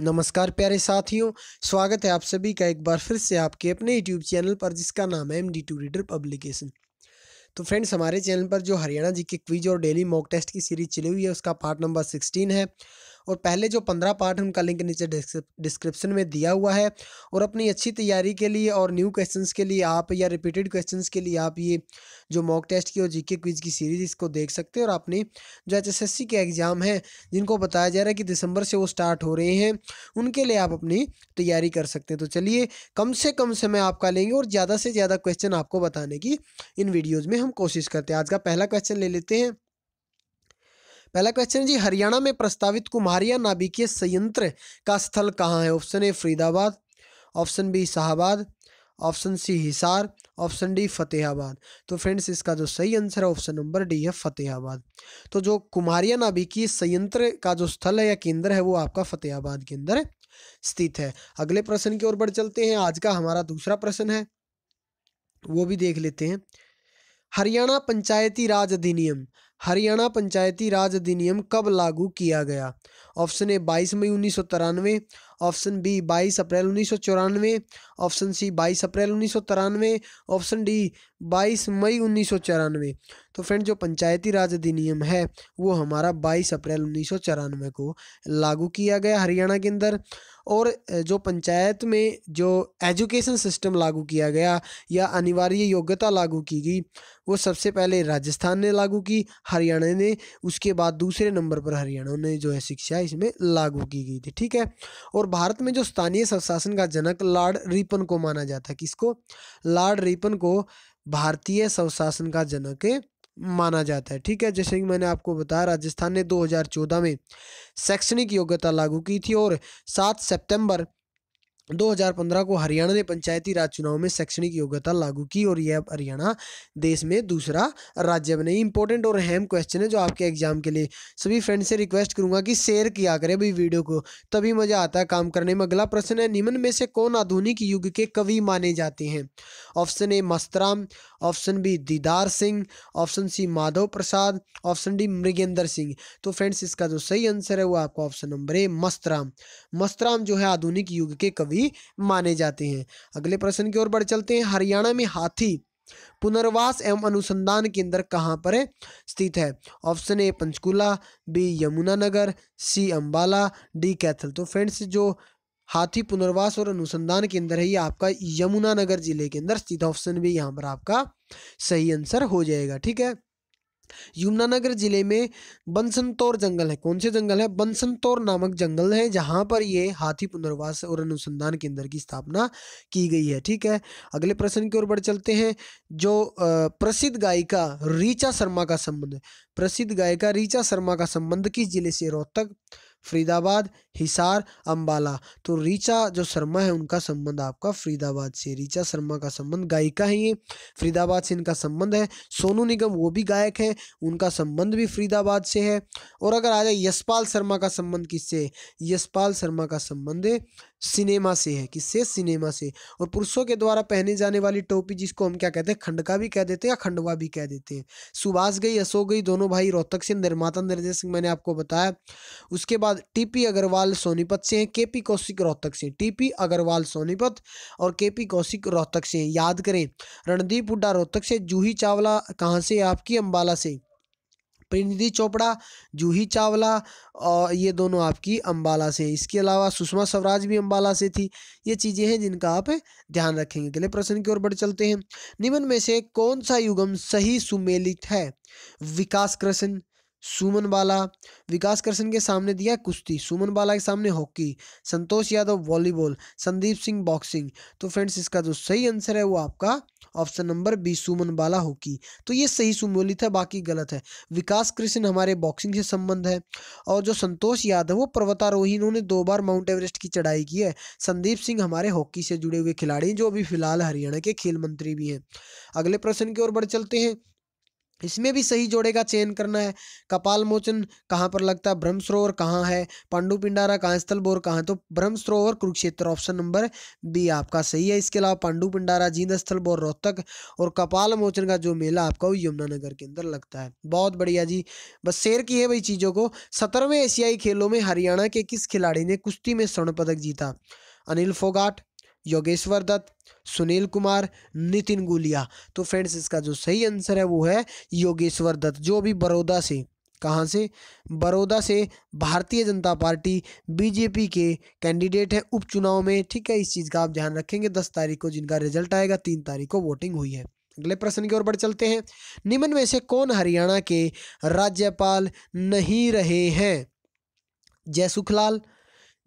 नमस्कार प्यारे साथियों स्वागत है आप सभी का एक बार फिर से आपके अपने यूट्यूब चैनल पर जिसका नाम है M D two reader publication तो फ्रेंड्स हमारे चैनल पर जो हरियाणा जी के क्विज और डेली मॉक टेस्ट की सीरीज चली हुई है उसका पार्ट नंबर सिक्सटीन है और पहले जो पंद्रह पार्ट हैं उनका लिंक नीचे डिस्क्रिप्शन में दिया हुआ है और अपनी अच्छी तैयारी के लिए और न्यू क्वेश्चन के लिए आप या रिपीटेड क्वेश्चन के लिए आप ये जो मॉक टेस्ट की और जीके क्विज की सीरीज इसको देख सकते हैं और आपने जो एच के एग्ज़ाम हैं जिनको बताया जा रहा है कि दिसंबर से वो स्टार्ट हो रहे हैं उनके लिए आप अपनी तैयारी कर सकते हैं तो चलिए कम से कम समय आपका लेंगे और ज़्यादा से ज़्यादा क्वेश्चन आपको बताने की इन वीडियोज़ में हम कोशिश करते हैं आज का पहला क्वेश्चन ले लेते हैं पहला क्वेश्चन जी हरियाणा में प्रस्तावित कुम्हारिया नाभिकीय संयंत्र का स्थल कहाँ है option A Faridabad option B Shahabad option C Hisar option D Fatehabad तो फ्रेंड्स इसका जो सही आंसर है ऑप्शन नंबर डी है फतेहाबाद तो जो कुमारिया नाभिकीय संयंत्र का जो स्थल है या केंद्र है वो आपका फतेहाबाद के अंदर स्थित है अगले प्रश्न की ओर बढ़ चलते हैं आज का हमारा दूसरा प्रश्न है वो भी देख लेते हैं हरियाणा पंचायती राज अधिनियम हरियाणा पंचायती राज अधिनियम कब लागू किया गया ऑप्शन ए बाईस मई उन्नीस सौ तिरानवे ऑप्शन बी बाईस अप्रैल उन्नीस सौ चौरानवे ऑप्शन सी बाईस अप्रैल उन्नीस सौ तिरानवे ऑप्शन डी बाईस मई उन्नीस सौ चौरानवे तो फ्रेंड जो पंचायती राज अधिनियम है वो हमारा बाईस अप्रैल उन्नीस सौ चौरानवे को लागू किया गया हरियाणा के अंदर और जो पंचायत में जो एजुकेशन सिस्टम लागू किया गया या अनिवार्य योग्यता लागू की गई वो सबसे पहले राजस्थान ने लागू की हरियाणा ने उसके बाद दूसरे नंबर पर हरियाणा ने जो है शिक्षा इसमें लागू की गई थी ठीक है और भारत में जो स्थानीय स्वशासन का जनक लॉर्ड रिपन को माना जाता है किसको लॉर्ड रिपन को भारतीय स्वशासन का जनक माना जाता है ठीक है जैसे कि मैंने आपको बताया राजस्थान ने 2014 में शैक्षणिक योग्यता लागू की थी और 7 सितंबर 2015 को हरियाणा ने पंचायती राज चुनाव में शैक्षणिक योग्यता लागू की और यह हरियाणा देश में दूसरा राज्य बने इंपॉर्टेंट और अहम क्वेश्चन है जो आपके एग्जाम के लिए सभी फ्रेंड से रिक्वेस्ट करूंगा कि शेयर किया करें अभी वीडियो को तभी मजा आता है काम करने में अगला प्रश्न है निम्न में से कौन आधुनिक युग के कवि माने जाते हैं option A Mastram option B Didar Singh option C Madhav Prasad option D Mrigendra Singh तो फ्रेंड्स इसका जो सही आंसर है वो आपका option number A Mastram Mastram जो है आधुनिक युग के कवि भी माने जाते हैं अगले प्रश्न की ओर बढ़ चलते हैं हरियाणा में हाथी पुनर्वास एवं अनुसंधान केंद्र कहाँ पर है? स्थित है option A Panchkula B Yamunanagar C Ambala D Kaithal तो फ्रेंड्स जो हाथी पुनर्वास और अनुसंधान केंद्र है ये आपका यमुनानगर जिले के अंदर स्थित ऑप्शन भी यहाँ पर आपका सही आंसर हो जाएगा ठीक है यमुनानगर जिले में बंसनतौर जंगल है कौन से जंगल है बंसनतौर नामक जंगल है जहाँ पर ये हाथी पुनर्वास और अनुसंधान केंद्र की स्थापना की गई है ठीक है अगले प्रश्न की ओर बढ़ चलते हैं जो प्रसिद्ध गायिका रीचा शर्मा का संबंध प्रसिद्ध गायिका रीचा शर्मा का संबंध किस जिले से रोहतक फरीदाबाद हिसार अंबाला तो रीचा जो शर्मा है उनका संबंध आपका फरीदाबाद से रीचा शर्मा का संबंध गायिका है ये फरीदाबाद से इनका संबंध है सोनू निगम वो भी गायक हैं उनका संबंध भी फरीदाबाद से है और अगर आ जाए यशपाल शर्मा का संबंध किससे यशपाल शर्मा का संबंध सिनेमा से है किससे सिनेमा से और पुरुषों के द्वारा पहने जाने वाली टोपी जिसको हम क्या कहते हैं खंडका भी कह देते हैं या खंडवा भी कह देते हैं सुभाष गई अशोक गई दोनों भाई रोहतक से निर्माता निर्देशक मैंने आपको बताया उसके बाद टीपी अग्रवाल अग्रवाल सोनीपत से हैं केपी कौशिक रोहतक से टीपी अग्रवाल सोनीपत और केपी कौशिक रोहतक से याद करें रणदीप हुड्डा रोहतक से जूही चावला कहाँ से आपकी अम्बाला से परिणिति चोपड़ा जूही चावला और ये दोनों आपकी अम्बाला से इसके अलावा सुषमा स्वराज भी अम्बाला से थी ये चीज़ें हैं जिनका आप ध्यान रखेंगे अगले प्रश्न की ओर बढ़ चलते हैं निम्न में से कौन सा युगम सही सुमेलित है विकास कृष्ण सुमन बाला विकास कृष्ण के सामने दिया कुश्ती सुमन बाला के सामने hockey Santosh Yadav volleyball Sandeep Singh boxing तो फ्रेंड्स इसका जो सही आंसर है वो आपका option number B Suman Bala hockey तो ये सही सुमोलित है बाकी गलत है विकास कृष्ण हमारे बॉक्सिंग से संबंध है और जो संतोष यादव वो पर्वतारोही इन्होंने दो बार माउंट एवरेस्ट की चढ़ाई की है संदीप सिंह हमारे हॉकी से जुड़े हुए खिलाड़ी हैं जो अभी फिलहाल हरियाणा के खेल मंत्री भी हैं अगले प्रश्न की ओर बढ़ चलते हैं इसमें भी सही जोड़े का चयन करना है कपाल मोचन कहाँ पर लगता है ब्रह्म सरोवर कहाँ है पांडु पिंडारा कहाँ स्थल बोर कहाँ तो ब्रह्म सरोवर कुरुक्षेत्र ऑप्शन नंबर बी आपका सही है इसके अलावा पांडु पिंडारा जींद स्थल बोर रोहतक और कपाल मोचन का जो मेला आपका वो यमुनानगर के अंदर लगता है बहुत बढ़िया जी बस शेयर की है भाई चीज़ों को सत्रहवें एशियाई खेलों में हरियाणा के किस खिलाड़ी ने कुश्ती में स्वर्ण पदक जीता अनिल फोगाट योगेश्वर दत्त सुनील कुमार नितिन गुलिया तो फ्रेंड्स इसका जो सही आंसर है वो है योगेश्वर दत्त जो अभी बड़ौदा से कहाँ से बड़ौदा से भारतीय जनता पार्टी बीजेपी के कैंडिडेट हैं उपचुनाव में ठीक है इस चीज़ का आप ध्यान रखेंगे दस तारीख को जिनका रिजल्ट आएगा तीन तारीख को वोटिंग हुई है अगले प्रश्न की ओर बढ़ चलते हैं निम्न में से कौन हरियाणा के राज्यपाल नहीं रहे हैं जयसुखलाल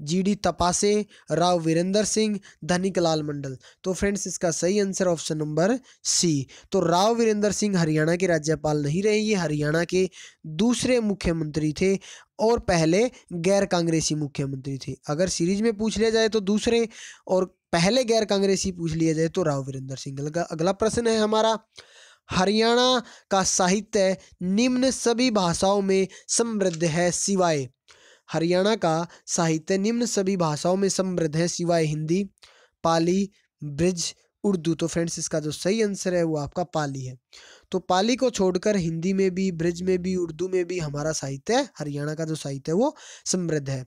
जीडी तपासे राव वीरेंद्र सिंह धनिक लाल मंडल तो फ्रेंड्स इसका सही आंसर ऑप्शन नंबर सी तो राव वीरेंद्र सिंह हरियाणा के राज्यपाल नहीं रहे ये हरियाणा के दूसरे मुख्यमंत्री थे और पहले गैर कांग्रेसी मुख्यमंत्री थे अगर सीरीज में पूछ लिया जाए तो दूसरे और पहले गैर कांग्रेसी पूछ लिया जाए तो राव वीरेंद्र सिंह अगला प्रश्न है हमारा हरियाणा का साहित्य निम्न सभी भाषाओं में समृद्ध है सिवाय हरियाणा का साहित्य निम्न सभी भाषाओं में समृद्ध है सिवाय हिंदी पाली ब्रिज उर्दू तो फ्रेंड्स इसका जो सही आंसर है वो आपका पाली है तो पाली को छोड़कर हिंदी में भी ब्रिज में भी उर्दू में भी हमारा साहित्य हरियाणा का जो साहित्य है वो समृद्ध है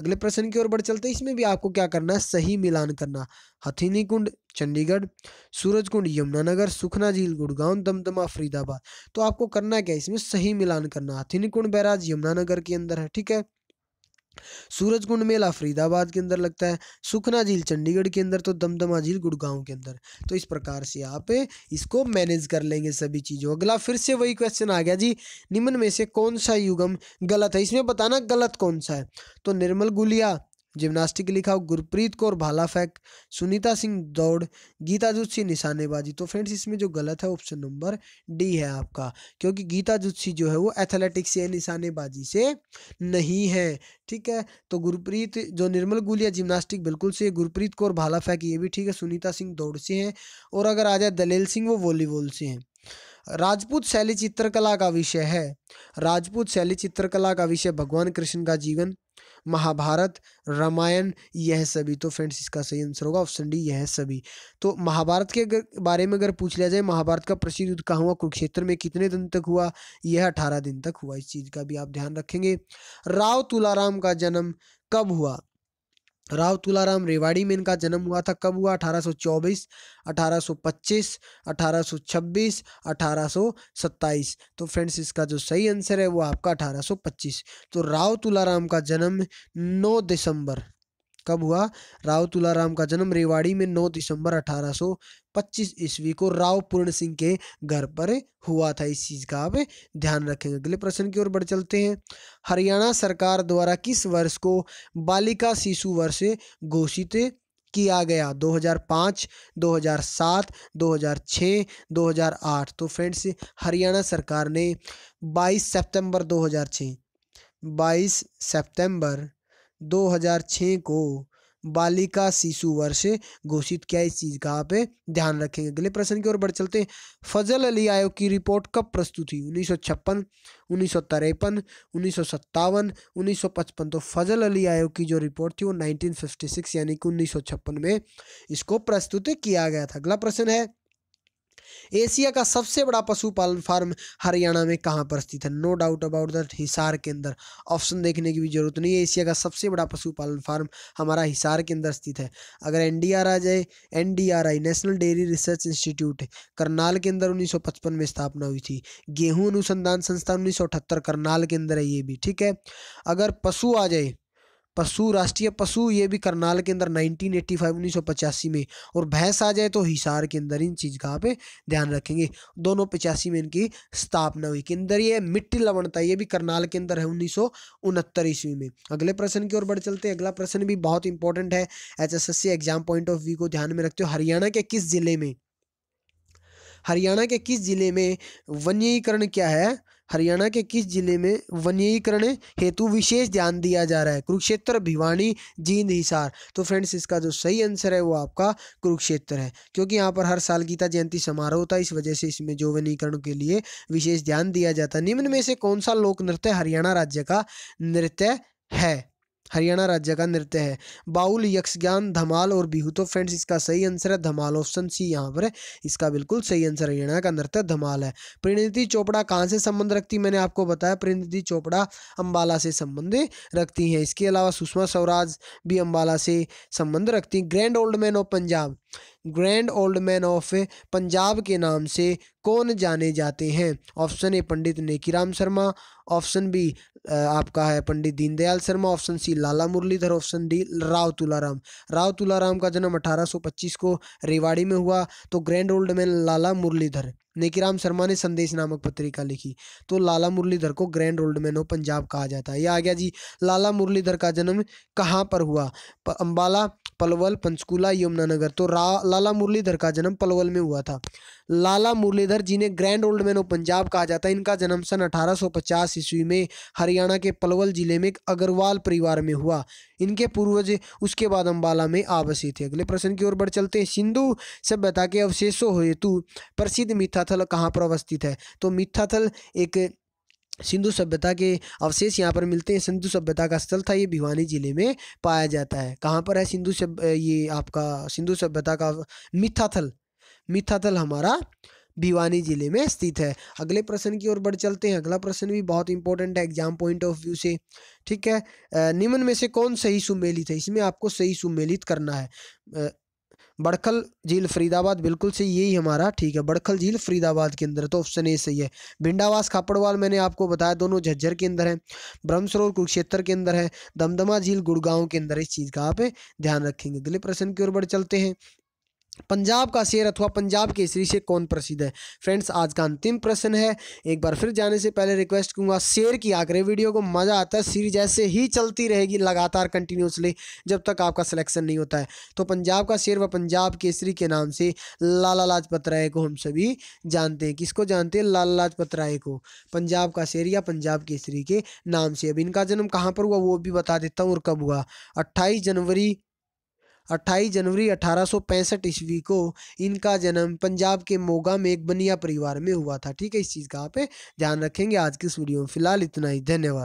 अगले प्रश्न की ओर बढ़ चलते हैं इसमें भी आपको क्या करना है सही मिलान करना हथिनी कुंड चंडीगढ़ सूरज कुंड यमुनानगर सुखना झील गुड़गांव दमदमा फरीदाबाद तो आपको करना क्या है इसमें सही मिलान करना हथिनी कुंड बैराज यमुनानगर के अंदर है ठीक है सूरज कुंड मेला फरीदाबाद के अंदर लगता है सुखना झील चंडीगढ़ के अंदर तो दमदमा झील गुड़गांव के अंदर तो इस प्रकार से आप इसको मैनेज कर लेंगे सभी चीज़ों अगला फिर से वही क्वेश्चन आ गया जी निम्न में से कौन सा युगम गलत है इसमें बताना गलत कौन सा है तो निर्मल गुलिया जिम्नास्टिक लिखा गुरप्रीत कौर भाला फेंक सुनीता सिंह दौड़ गीता जुत्सी निशानेबाजी तो फ्रेंड्स इसमें जो गलत है ऑप्शन नंबर डी है आपका क्योंकि गीता जुत्सी जो है वो एथलेटिक्स या निशानेबाजी से नहीं है ठीक है तो गुरप्रीत जो निर्मल गुलिया जिम्नास्टिक बिल्कुल से गुरप्रीत कौर भाला फेंक ये भी ठीक है सुनीता सिंह दौड़ से हैं और अगर आ जाए दलेल सिंह वो वॉलीबॉल से हैं राजपूत शैली चित्रकला का विषय है राजपूत शैली चित्रकला का विषय भगवान कृष्ण का जीवन महाभारत रामायण यह सभी तो फ्रेंड्स इसका सही आंसर होगा ऑप्शन डी यह सभी तो महाभारत के बारे में अगर पूछ लिया जाए महाभारत का प्रसिद्ध युद्ध कहाँ हुआ कुरुक्षेत्र में कितने दिन तक हुआ यह अठारह दिन तक हुआ इस चीज़ का भी आप ध्यान रखेंगे राव तुलाराम का जन्म कब हुआ राव तुलाराम रेवाड़ी में इनका जन्म हुआ था कब हुआ 1824, 1825, 1826, 1827 तो फ्रेंड्स इसका जो सही आंसर है वो आपका 1825 तो राव तुलाराम का जन्म 9 दिसंबर कब हुआ राव तुलाराम का जन्म रेवाड़ी में 9 दिसंबर 1825 ईस्वी को राव पूर्ण सिंह के घर पर हुआ था इस चीज़ का आप ध्यान रखेंगे अगले प्रश्न की ओर बढ़ चलते हैं हरियाणा सरकार द्वारा किस वर्ष को बालिका शिशु वर्ष घोषित किया गया 2005, 2007, 2006, 2008 तो फ्रेंड्स हरियाणा सरकार ने 22 सितंबर 2006 22 सितंबर 2006 को बालिका शिशु वर्ष घोषित किया इस चीज़ का आप ध्यान रखेंगे अगले प्रश्न की ओर बढ़ चलते हैं फजल अली आयोग की रिपोर्ट कब प्रस्तुत हुई उन्नीस सौ छप्पन उन्नीस सौ तिरपन उन्नीस सौ सत्तावन उन्नीस सौ पचपन तो फजल अली आयोग की जो रिपोर्ट थी वो 1956 यानी कि उन्नीस सौ छप्पन में इसको प्रस्तुत किया गया था अगला प्रश्न है एशिया का सबसे बड़ा पशुपालन फार्म हरियाणा में कहाँ पर स्थित है no doubt about that Hisar के अंदर ऑप्शन देखने की भी जरूरत नहीं है एशिया का सबसे बड़ा पशुपालन फार्म हमारा हिसार के अंदर स्थित है अगर एन आ जाए N national dairy research institute Karnal के अंदर उन्नीस सौ पचपन में स्थापना हुई थी गेहूं अनुसंधान संस्था उन्नीस सौ अठहत्तर करनाल के अंदर है ये भी ठीक है अगर पशु आ जाए पशु राष्ट्रीय पशु ये भी करनाल के अंदर 1985 1985 में और भैंस आ जाए तो हिसार के अंदर इन चीज़ का पे ध्यान रखेंगे दोनों पचासी में इनकी स्थापना हुई के अंदर ये मिट्टी लवणता ये भी करनाल के अंदर है उन्नीस ईस्वी में अगले प्रश्न की ओर बढ़ चलते हैं अगला प्रश्न भी बहुत इंपॉर्टेंट है एच एग्जाम पॉइंट ऑफ व्यू को ध्यान में रखते हो हरियाणा के किस जिले में हरियाणा के किस जिले में वनीकरण क्या है हरियाणा के किस जिले में वनीकरण हेतु विशेष ध्यान दिया जा रहा है कुरुक्षेत्र भिवानी जींद हिसार तो फ्रेंड्स इसका जो सही आंसर है वो आपका कुरुक्षेत्र है क्योंकि यहाँ पर हर साल गीता जयंती समारोह होता है इस वजह से इसमें जो वनीकरण के लिए विशेष ध्यान दिया जाता है निम्न में से कौन सा लोक नृत्य हरियाणा राज्य का नृत्य है हरियाणा राज्य का नृत्य है बाउल यक्षगान धमाल और बिहू तो फ्रेंड्स इसका सही आंसर है धमाल ऑप्शन सी यहाँ पर है इसका बिल्कुल सही आंसर हरियाणा का नृत्य धमाल है परिणति चोपड़ा कहाँ से संबंध रखती मैंने आपको बताया परिणति चोपड़ा अम्बाला से संबंध रखती हैं इसके अलावा सुषमा स्वराज भी अम्बाला से संबंध रखती हैं grand old man of Punjab grand old man of Punjab के नाम से कौन जाने जाते हैं ऑप्शन ए पंडित नेकी शर्मा ऑप्शन बी आपका है Pandit Deendayal Sharma option C Lala Muralidhar option D Rao Tularam Rao Tularam का जन्म 1825 को रेवाड़ी में हुआ तो grand old man Lala Muralidhar Nekiram Sharma ने संदेश नामक पत्रिका लिखी तो लाला मुरलीधर को grand old man of Punjab कहा जाता है यह आ गया जी लाला मुरलीधर का जन्म कहाँ पर हुआ अम्बाला पलवल पंचकूला यमुनानगर तो रा लाला मुरलीधर का जन्म पलवल में हुआ था लाला मुरलीधर जिन्हें grand old man of Punjab कहा जाता है इनका जन्म सन 1850 ईस्वी में हरियाणा के पलवल जिले में अग्रवाल परिवार में हुआ इनके पूर्वज उसके बाद अम्बाला में आवासी थे अगले प्रश्न की ओर बढ़ चलते हैं सिंधु सभ्यता के अवशेषों हेतु प्रसिद्ध मिथाथल कहाँ पर अवस्थित है तो मिथाथल एक सिंधु सभ्यता के अवशेष यहाँ पर मिलते हैं सिंधु सभ्यता का स्थल था ये भिवानी जिले में पाया जाता है कहाँ पर है सिंधु सभ्य ये आपका सिंधु सभ्यता का मिथाथल मिथातल हमारा भिवानी जिले में स्थित है अगले प्रश्न की ओर बढ़ चलते हैं अगला प्रश्न भी बहुत इंपॉर्टेंट है एग्जाम पॉइंट ऑफ व्यू से ठीक है निम्न में से कौन सही सुमेलित है इसमें आपको सही सुमेलित करना है बड़खल झील फरीदाबाद बिल्कुल सही यही हमारा ठीक है बड़खल झील फरीदाबाद के अंदर तो ऑप्शन ए सही है भिंडावास खापड़वाल मैंने आपको बताया दोनों झज्जर के अंदर है ब्रह्मसरोवर कुरुक्षेत्र के अंदर है दमदमा झील गुड़गांव के अंदर इस चीज़ का आप ध्यान रखेंगे अगले प्रश्न की ओर बढ़ चलते हैं पंजाब का शेर अथवा पंजाब केसरी से कौन प्रसिद्ध है फ्रेंड्स आज का अंतिम प्रश्न है एक बार फिर जाने से पहले रिक्वेस्ट करूंगा शेर की आखिरी वीडियो को मज़ा आता है सीरीज ऐसे ही चलती रहेगी लगातार कंटिन्यूसली जब तक आपका सिलेक्शन नहीं होता है तो पंजाब का शेर व पंजाब केसरी के नाम से लाला लाजपत राय को हम सभी जानते हैं किसको जानते हैं लाला लाजपत राय को पंजाब का शेर या पंजाब केसरी के नाम से अब इनका जन्म कहाँ पर हुआ वो भी बता देता हूँ और कब हुआ अट्ठाईस जनवरी अट्ठाईस जनवरी अठारह ईस्वी को इनका जन्म पंजाब के मोगा में एक बनिया परिवार में हुआ था ठीक है इस चीज़ का आप ध्यान रखेंगे आज की इस वीडियो में फिलहाल इतना ही धन्यवाद